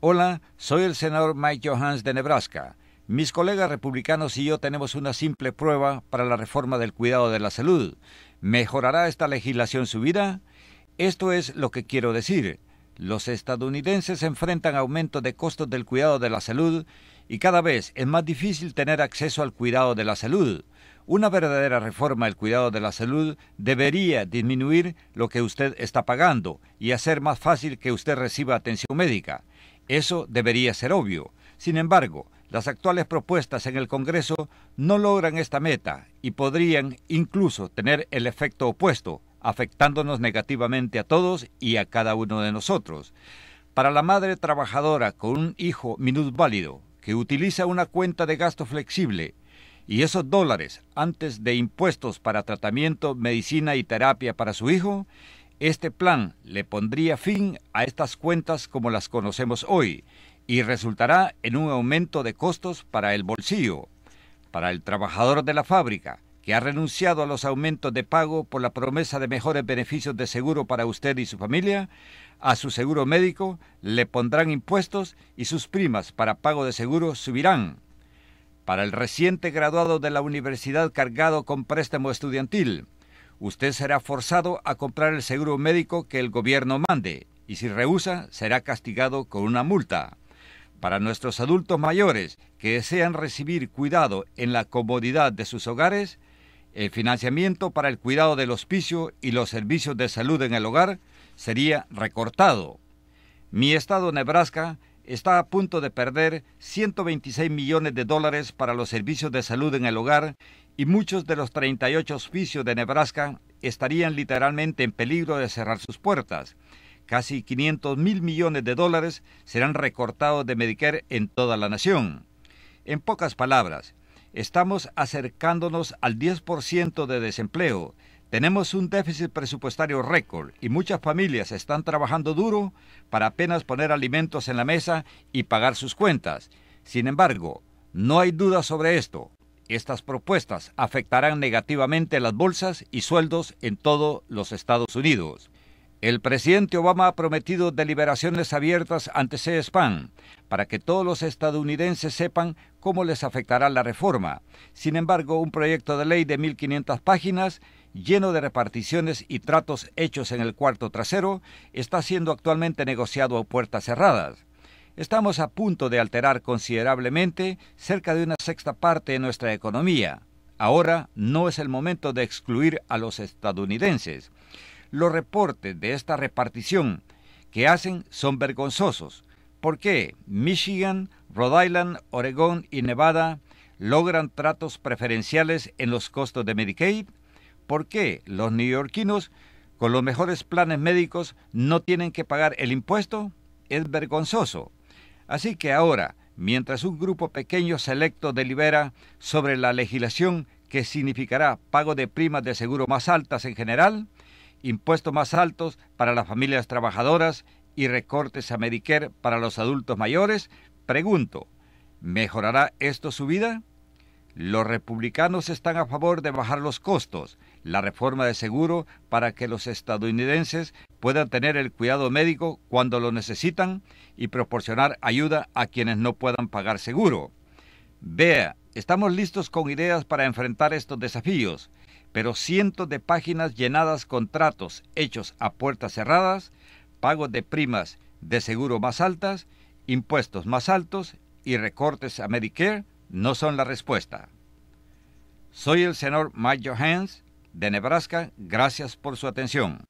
Hola, soy el senador Mike Johans de Nebraska. Mis colegas republicanos y yo tenemos una simple prueba para la reforma del cuidado de la salud. ¿Mejorará esta legislación su vida? Esto es lo que quiero decir. Los estadounidenses enfrentan aumento de costos del cuidado de la salud y cada vez es más difícil tener acceso al cuidado de la salud. Una verdadera reforma del cuidado de la salud debería disminuir lo que usted está pagando y hacer más fácil que usted reciba atención médica. Eso debería ser obvio. Sin embargo, las actuales propuestas en el Congreso no logran esta meta y podrían incluso tener el efecto opuesto, afectándonos negativamente a todos y a cada uno de nosotros. Para la madre trabajadora con un hijo minusválido que utiliza una cuenta de gasto flexible y esos dólares antes de impuestos para tratamiento, medicina y terapia para su hijo, este plan le pondría fin a estas cuentas como las conocemos hoy y resultará en un aumento de costos para el bolsillo, para el trabajador de la fábrica, que ha renunciado a los aumentos de pago por la promesa de mejores beneficios de seguro para usted y su familia, a su seguro médico le pondrán impuestos y sus primas para pago de seguro subirán. Para el reciente graduado de la universidad cargado con préstamo estudiantil, usted será forzado a comprar el seguro médico que el gobierno mande y si rehúsa será castigado con una multa. Para nuestros adultos mayores que desean recibir cuidado en la comodidad de sus hogares, el financiamiento para el cuidado del hospicio y los servicios de salud en el hogar sería recortado. Mi estado, Nebraska, está a punto de perder 126 millones de dólares para los servicios de salud en el hogar y muchos de los 38 hospicios de Nebraska estarían literalmente en peligro de cerrar sus puertas. Casi 500 mil millones de dólares serán recortados de Medicare en toda la nación. En pocas palabras, estamos acercándonos al 10% de desempleo, tenemos un déficit presupuestario récord y muchas familias están trabajando duro para apenas poner alimentos en la mesa y pagar sus cuentas. Sin embargo, no hay duda sobre esto. Estas propuestas afectarán negativamente las bolsas y sueldos en todos los Estados Unidos. El presidente Obama ha prometido deliberaciones abiertas ante C-SPAN para que todos los estadounidenses sepan cómo les afectará la reforma. Sin embargo, un proyecto de ley de 1.500 páginas lleno de reparticiones y tratos hechos en el cuarto trasero, está siendo actualmente negociado a puertas cerradas. Estamos a punto de alterar considerablemente cerca de una sexta parte de nuestra economía. Ahora no es el momento de excluir a los estadounidenses. Los reportes de esta repartición que hacen son vergonzosos. ¿Por qué? Michigan, Rhode Island, Oregón y Nevada logran tratos preferenciales en los costos de Medicaid, por qué los neoyorquinos con los mejores planes médicos no tienen que pagar el impuesto es vergonzoso. Así que ahora, mientras un grupo pequeño selecto delibera sobre la legislación que significará pago de primas de seguro más altas en general, impuestos más altos para las familias trabajadoras y recortes a Medicare para los adultos mayores, pregunto, ¿mejorará esto su vida? Los republicanos están a favor de bajar los costos, la reforma de seguro para que los estadounidenses puedan tener el cuidado médico cuando lo necesitan y proporcionar ayuda a quienes no puedan pagar seguro. Vea, estamos listos con ideas para enfrentar estos desafíos, pero cientos de páginas llenadas con tratos hechos a puertas cerradas, pagos de primas de seguro más altas, impuestos más altos y recortes a Medicare no son la respuesta. Soy el señor Mike Johans de Nebraska. Gracias por su atención.